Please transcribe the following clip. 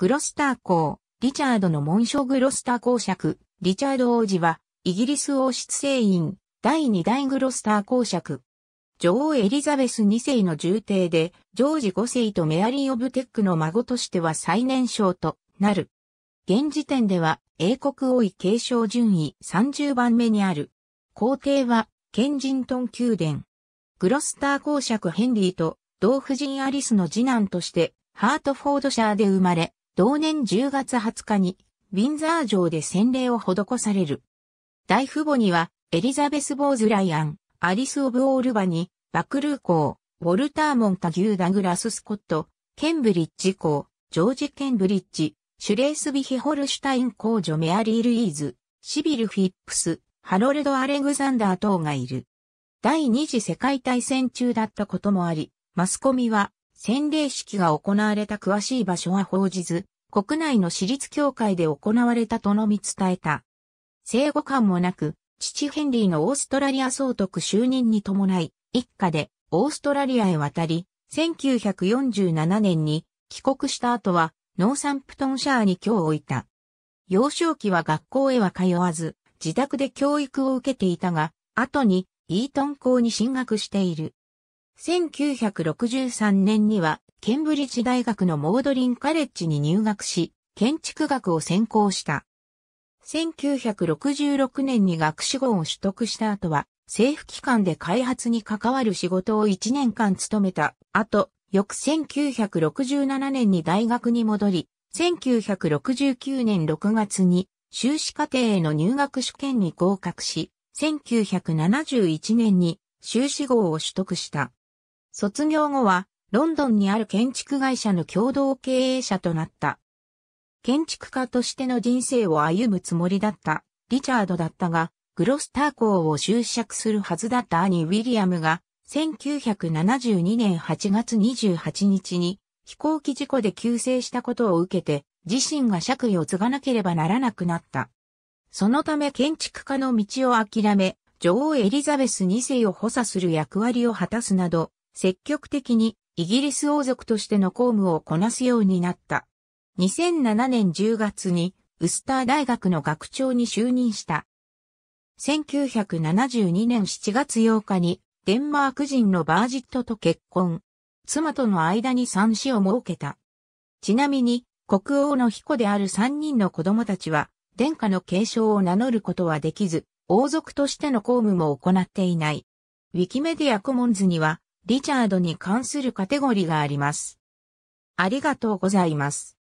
グロスター公、リチャードの紋章グロスター公爵、リチャード王子は、イギリス王室聖院、第2代グロスター公爵。女王エリザベス2世の重帝で、ジョージ5世とメアリー・オブテックの孫としては最年少となる。現時点では、英国王位継承順位30番目にある。皇帝は、ケンジントン宮殿。グロスター公爵ヘンリーと、同夫人アリスの次男として、ハートフォードシャーで生まれ、同年10月20日に、ウィンザー城で洗礼を施される。大父母には、エリザベス・ボーズ・ライアン、アリス・オブ・オールバニ、バクルー校、ウォルター・モンタギュー・ダグラス・スコット、ケンブリッジ校、ジョージ・ケンブリッジ、シュレースビヒ・ホルシュタイン公女メアリー・ルイーズ、シビル・フィップス、ハロルド・アレグザンダー等がいる。第二次世界大戦中だったこともあり、マスコミは洗礼式が行われた詳しい場所は報じず、国内の私立教会で行われたとのみ伝えた。生後感もなく、父ヘンリーのオーストラリア総督就任に伴い、一家でオーストラリアへ渡り、1947年に帰国した後は、ノーサンプトンシャーに居を置いた。幼少期は学校へは通わず、自宅で教育を受けていたが、後にイートン校に進学している。1963年には、ケンブリッジ大学のモードリンカレッジに入学し、建築学を専攻した。1966年に学士号を取得した後は、政府機関で開発に関わる仕事を1年間務めた後、翌1967年に大学に戻り、1969年6月に修士課程への入学試験に合格し、1971年に修士号を取得した。卒業後は、ロンドンにある建築会社の共同経営者となった。建築家としての人生を歩むつもりだったリチャードだったが、グロスター校を執着するはずだった兄ウィリアムが、1972年8月28日に飛行機事故で急逝したことを受けて、自身が借位を継がなければならなくなった。そのため建築家の道を諦め、女王エリザベス2世を補佐する役割を果たすなど、積極的にイギリス王族としての公務をこなすようになった。2007年10月にウスター大学の学長に就任した。1972年7月8日にデンマーク人のバージットと結婚。妻との間に三子を設けた。ちなみに国王の彦である三人の子供たちは殿下の継承を名乗ることはできず、王族としての公務も行っていない。ウィキメディアコモンズには、リチャードに関するカテゴリがあります。ありがとうございます。